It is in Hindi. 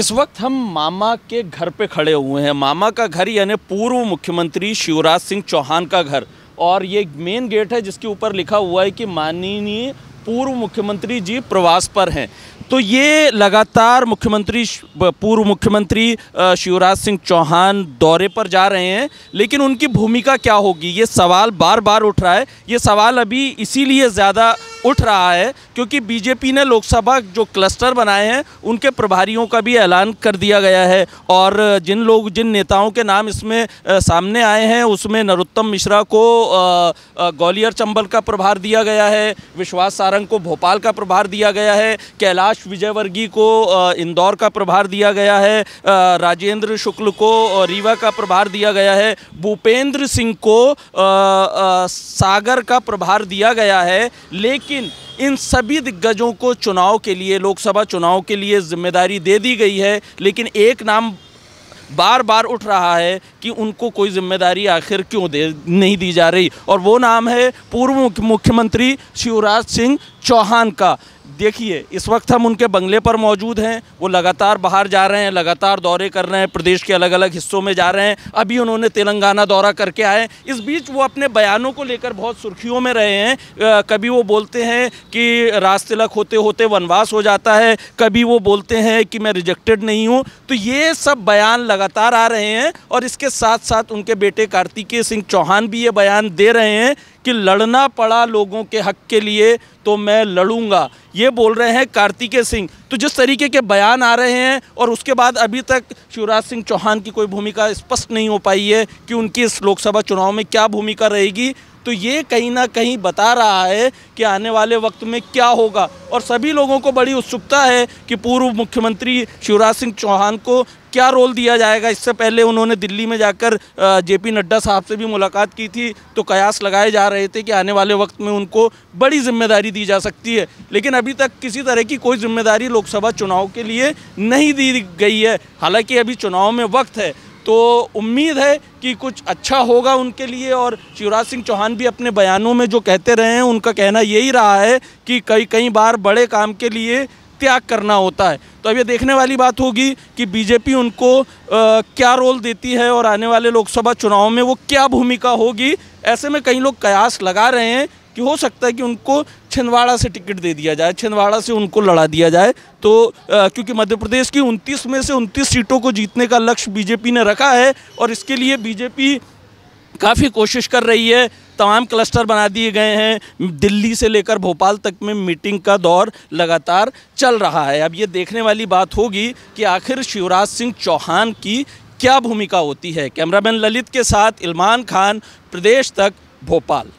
इस वक्त हम मामा के घर पे खड़े हुए हैं मामा का घर यानी पूर्व मुख्यमंत्री शिवराज सिंह चौहान का घर और ये मेन गेट है जिसके ऊपर लिखा हुआ है कि माननीय पूर्व मुख्यमंत्री जी प्रवास पर हैं तो ये लगातार मुख्यमंत्री पूर्व मुख्यमंत्री शिवराज सिंह चौहान दौरे पर जा रहे हैं लेकिन उनकी भूमिका क्या होगी ये सवाल बार बार उठ रहा है ये सवाल अभी इसीलिए ज़्यादा उठ रहा है क्योंकि बीजेपी ने लोकसभा जो क्लस्टर बनाए हैं उनके प्रभारियों का भी ऐलान कर दिया गया है और जिन लोग जिन नेताओं के नाम इसमें सामने आए हैं उसमें नरोत्तम मिश्रा को ग्वालियर चंबल का प्रभार दिया गया है विश्वास सारंग को भोपाल का प्रभार दिया गया है कैलाश कैलाश विजयवर्गीय को इंदौर का प्रभार दिया गया है राजेंद्र शुक्ल को रीवा का प्रभार दिया गया है भूपेंद्र सिंह को सागर का प्रभार दिया गया है लेकिन इन सभी दिग्गजों को चुनाव के लिए लोकसभा चुनाव के लिए जिम्मेदारी दे दी गई है लेकिन एक नाम बार बार उठ रहा है कि उनको कोई जिम्मेदारी आखिर क्यों दे नहीं दी जा रही और वो नाम है पूर्व मुख्यमंत्री शिवराज सिंह चौहान का देखिए इस वक्त हम उनके बंगले पर मौजूद हैं वो लगातार बाहर जा रहे हैं लगातार दौरे कर रहे हैं प्रदेश के अलग अलग हिस्सों में जा रहे हैं अभी उन्होंने तेलंगाना दौरा करके आए इस बीच वो अपने बयानों को लेकर बहुत सुर्खियों में रहे हैं आ, कभी वो बोलते हैं कि राज तिलक होते होते वनवास हो जाता है कभी वो बोलते हैं कि मैं रिजेक्टेड नहीं हूँ तो ये सब बयान लगातार आ रहे हैं और इसके साथ साथ उनके बेटे कार्तिकेय सिंह चौहान भी ये बयान दे रहे हैं कि लड़ना पड़ा लोगों के हक के लिए तो मैं लड़ूंगा ये बोल रहे हैं कार्तिकेय सिंह तो जिस तरीके के बयान आ रहे हैं और उसके बाद अभी तक शिवराज सिंह चौहान की कोई भूमिका स्पष्ट नहीं हो पाई है कि उनकी इस लोकसभा चुनाव में क्या भूमिका रहेगी तो ये कहीं ना कहीं बता रहा है कि आने वाले वक्त में क्या होगा और सभी लोगों को बड़ी उत्सुकता है कि पूर्व मुख्यमंत्री शिवराज सिंह चौहान को क्या रोल दिया जाएगा इससे पहले उन्होंने दिल्ली में जाकर जेपी नड्डा साहब से भी मुलाकात की थी तो कयास लगाए जा रहे थे कि आने वाले वक्त में उनको बड़ी जिम्मेदारी दी जा सकती है लेकिन अभी तक किसी तरह की कोई जिम्मेदारी लोकसभा चुनाव के लिए नहीं दी गई है हालांकि अभी चुनाव में वक्त है तो उम्मीद है कि कुछ अच्छा होगा उनके लिए और शिवराज सिंह चौहान भी अपने बयानों में जो कहते रहे हैं उनका कहना यही रहा है कि कई कई बार बड़े काम के लिए त्याग करना होता है तो अब ये देखने वाली बात होगी कि बीजेपी उनको आ, क्या रोल देती है और आने वाले लोकसभा चुनाव में वो क्या भूमिका होगी ऐसे में कई लोग कयास लगा रहे हैं कि हो सकता है कि उनको छिंदवाड़ा से टिकट दे दिया जाए छिंदवाड़ा से उनको लड़ा दिया जाए तो आ, क्योंकि मध्य प्रदेश की 29 में से 29 सीटों को जीतने का लक्ष्य बीजेपी ने रखा है और इसके लिए बीजेपी काफ़ी कोशिश कर रही है तमाम क्लस्टर बना दिए गए हैं दिल्ली से लेकर भोपाल तक में मीटिंग का दौर लगातार चल रहा है अब ये देखने वाली बात होगी कि आखिर शिवराज सिंह चौहान की क्या भूमिका होती है कैमरामैन ललित के साथ इलमान खान प्रदेश तक भोपाल